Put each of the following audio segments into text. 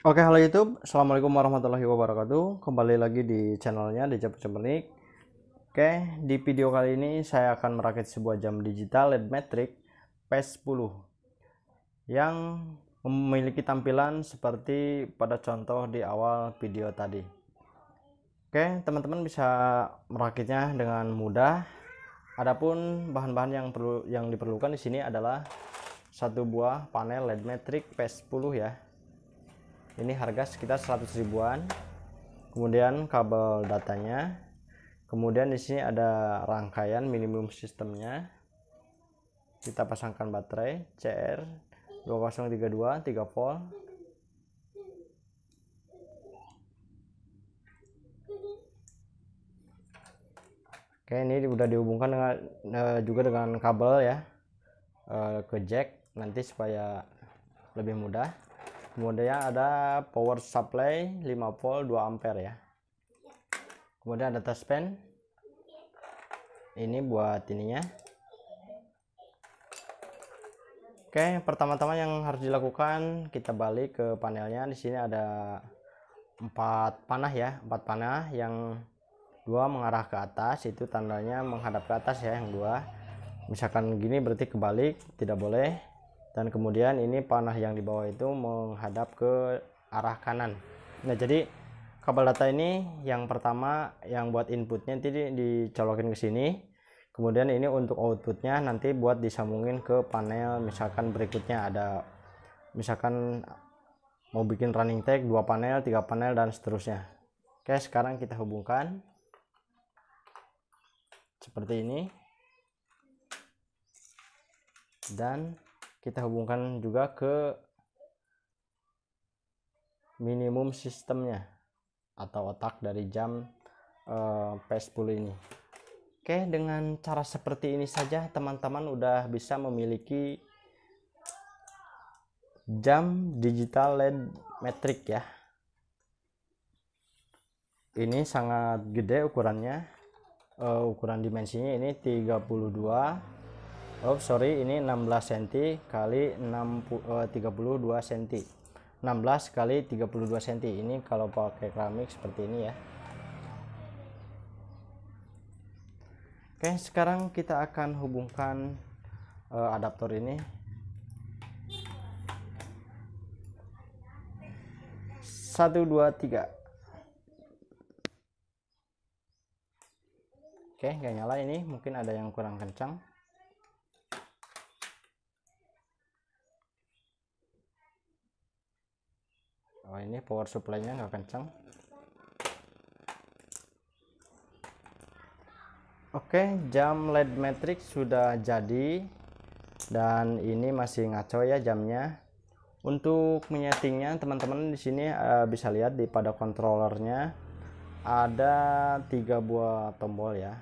Oke, halo YouTube. Assalamualaikum warahmatullahi wabarakatuh. Kembali lagi di channelnya di Cepet Oke, di video kali ini saya akan merakit sebuah jam digital LED metric P10 yang memiliki tampilan seperti pada contoh di awal video tadi. Oke, teman-teman bisa merakitnya dengan mudah. Adapun bahan-bahan yang perlu yang diperlukan di sini adalah satu buah panel LED metric P10 ya ini harga sekitar 100 ribuan kemudian kabel datanya kemudian di sini ada rangkaian minimum sistemnya kita pasangkan baterai CR 2032 3 volt Oke ini sudah dihubungkan dengan eh, juga dengan kabel ya eh, ke jack nanti supaya lebih mudah kemudian ada power supply 5 volt 2 ampere ya kemudian ada test pen. ini buat ininya Oke, pertama-tama yang harus dilakukan kita balik ke panelnya. Di sini ada empat panah ya, empat panah yang dua mengarah ke atas itu tandanya menghadap ke atas ya yang dua. Misalkan gini berarti kebalik tidak boleh dan kemudian ini panah yang di bawah itu menghadap ke arah kanan nah jadi kabel data ini yang pertama yang buat inputnya nanti dicolokin ke sini kemudian ini untuk outputnya nanti buat disambungin ke panel misalkan berikutnya ada misalkan mau bikin running tag dua panel tiga panel dan seterusnya oke sekarang kita hubungkan seperti ini dan kita hubungkan juga ke minimum sistemnya atau otak dari jam eh, uh, P10 ini. Oke, dengan cara seperti ini saja teman-teman udah bisa memiliki jam digital LED metric ya. Ini sangat gede ukurannya. Uh, ukuran dimensinya ini 32 oh sorry ini 16 cm kali 32 cm 16 kali 32 cm ini kalau pakai keramik seperti ini ya Oke sekarang kita akan hubungkan uh, adaptor ini satu dua tiga Oke nggak nyala ini mungkin ada yang kurang kencang power supply-nya nggak kencang Oke, jam LED matrix sudah jadi dan ini masih ngaco ya jamnya. Untuk menyetingnya teman-teman di sini uh, bisa lihat di pada kontrolernya ada tiga buah tombol ya.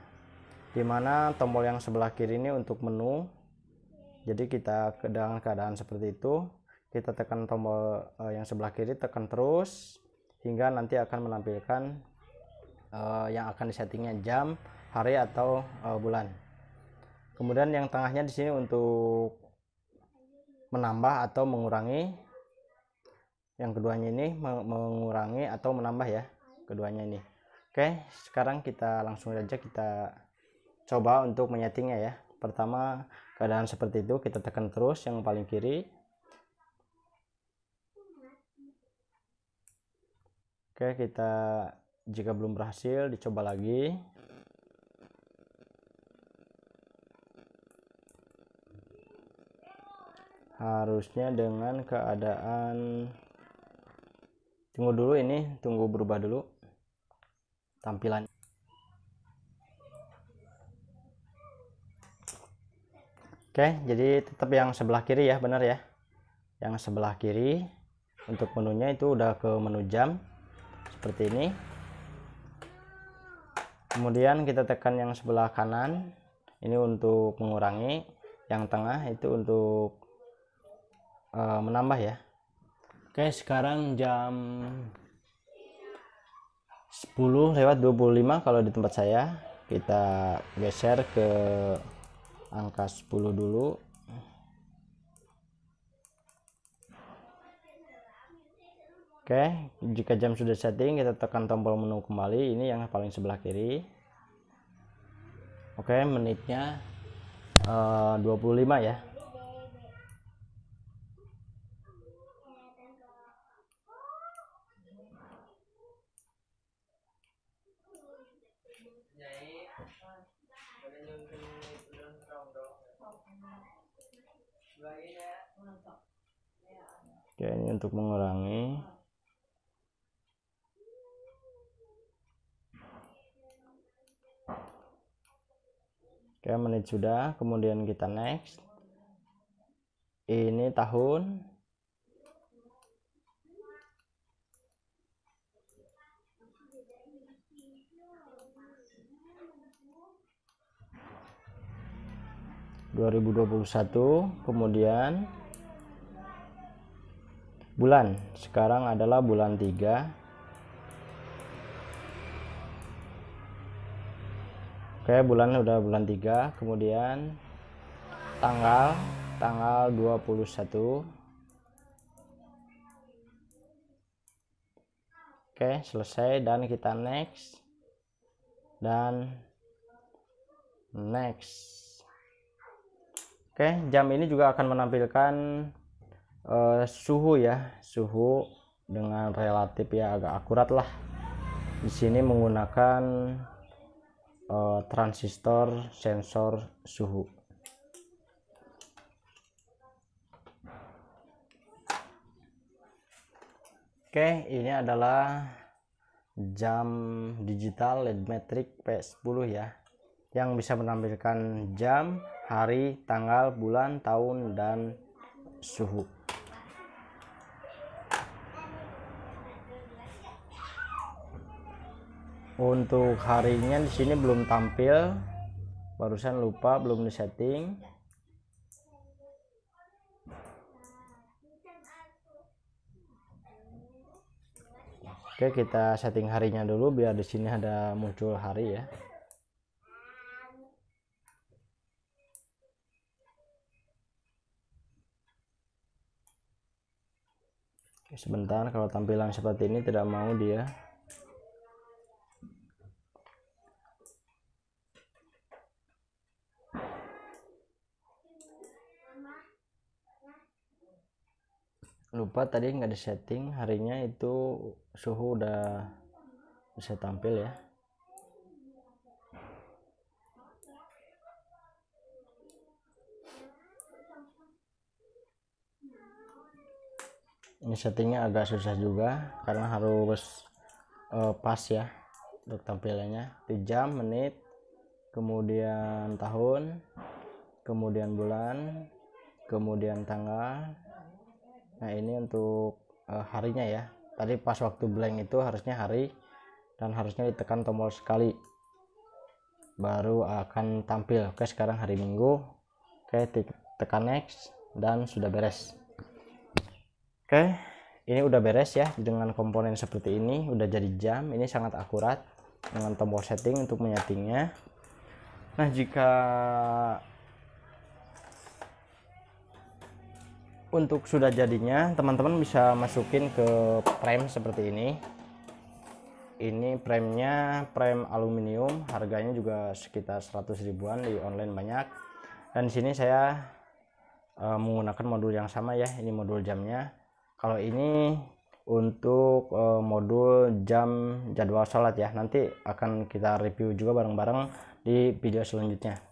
Dimana tombol yang sebelah kiri ini untuk menu. Jadi kita dengan keadaan seperti itu kita tekan tombol uh, yang sebelah kiri tekan terus hingga nanti akan menampilkan uh, yang akan disettingnya jam hari atau uh, bulan kemudian yang tengahnya di sini untuk menambah atau mengurangi yang keduanya ini mengurangi atau menambah ya keduanya ini oke sekarang kita langsung aja kita coba untuk menyettingnya ya pertama keadaan seperti itu kita tekan terus yang paling kiri Oke, kita jika belum berhasil dicoba lagi. Harusnya dengan keadaan tunggu dulu ini, tunggu berubah dulu tampilan. Oke, jadi tetap yang sebelah kiri ya, benar ya. Yang sebelah kiri untuk menunya itu udah ke menu jam seperti ini kemudian kita tekan yang sebelah kanan ini untuk mengurangi yang tengah itu untuk e, menambah ya oke sekarang jam 10 lewat 25 kalau di tempat saya kita geser ke angka 10 dulu Oke, jika jam sudah setting, kita tekan tombol menu kembali. Ini yang paling sebelah kiri. Oke, menitnya eh, uh, 25 ya. Oke, ini untuk mengurangi. oke ya, menit sudah kemudian kita next ini tahun dua dua ribu puluh satu, ...kemudian... ...bulan... ...sekarang adalah bulan tiga. oke bulan udah bulan 3 kemudian tanggal tanggal 21 oke selesai dan kita next dan next oke jam ini juga akan menampilkan uh, suhu ya suhu dengan relatif ya agak akurat lah di sini menggunakan uh, transistor sensor suhu oke ini adalah jam digital LED metric P10 ya yang bisa menampilkan jam, hari, tanggal, bulan, tahun, dan suhu untuk harinya di sini belum tampil barusan lupa belum disetting. Oke kita setting harinya dulu biar di sini ada muncul hari ya sebentar kalau tampilan seperti ini tidak mau dia lupa tadi nggak di setting harinya itu suhu udah bisa tampil ya ini settingnya agak susah juga karena harus uh, pas ya untuk tampilannya di jam menit kemudian tahun kemudian bulan kemudian tanggal nah ini untuk uh, harinya ya tadi pas waktu blank itu harusnya hari dan harusnya ditekan tombol sekali baru akan tampil oke sekarang hari minggu oke tekan next dan sudah beres oke ini udah beres ya dengan komponen seperti ini udah jadi jam ini sangat akurat dengan tombol setting untuk menyetingnya nah jika untuk sudah jadinya teman-teman bisa masukin ke frame seperti ini ini framenya frame aluminium harganya juga sekitar 100 ribuan di online banyak dan di sini saya e, menggunakan modul yang sama ya ini modul jamnya kalau ini untuk e, modul jam jadwal sholat ya nanti akan kita review juga bareng-bareng di video selanjutnya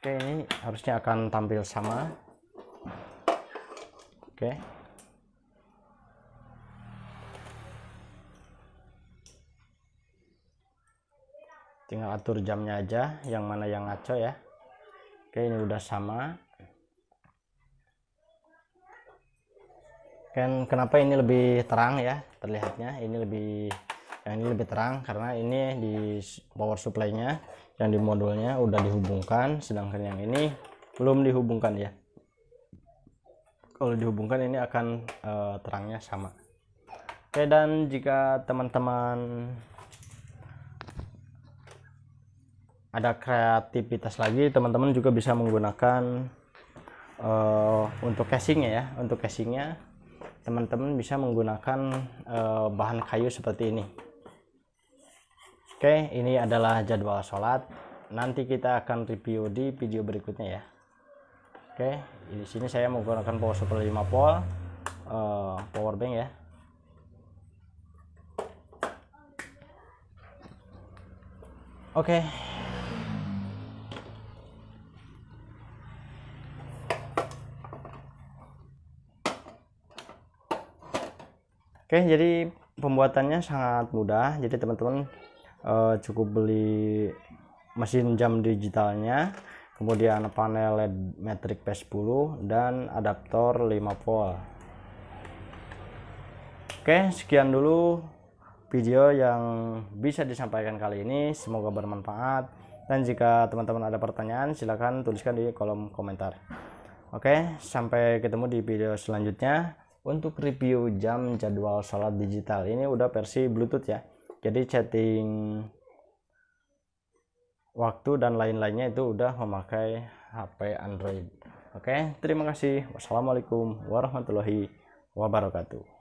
Oke, ini harusnya akan tampil sama. Oke. Tinggal atur jamnya aja, yang mana yang ngaco ya. Oke, ini udah sama. Ken kenapa ini lebih terang ya terlihatnya? Ini lebih yang ini lebih terang karena ini di power supply-nya yang di modulnya udah dihubungkan sedangkan yang ini belum dihubungkan ya kalau dihubungkan ini akan e, terangnya sama oke dan jika teman-teman ada kreativitas lagi teman-teman juga bisa menggunakan e, untuk casingnya ya untuk casingnya teman-teman bisa menggunakan e, bahan kayu seperti ini Oke, ini adalah jadwal sholat. Nanti kita akan review di video berikutnya ya. Oke, di sini saya menggunakan power supply 5 volt, uh, power bank ya. Oke. Oke, jadi pembuatannya sangat mudah. Jadi teman-teman uh, cukup beli mesin jam digitalnya kemudian panel LED metric P10 dan adaptor 5 volt oke sekian dulu video yang bisa disampaikan kali ini semoga bermanfaat dan jika teman-teman ada pertanyaan silahkan tuliskan di kolom komentar oke sampai ketemu di video selanjutnya untuk review jam jadwal sholat digital ini udah versi bluetooth ya jadi chatting waktu dan lain-lainnya itu udah memakai HP Android oke terima kasih wassalamualaikum warahmatullahi wabarakatuh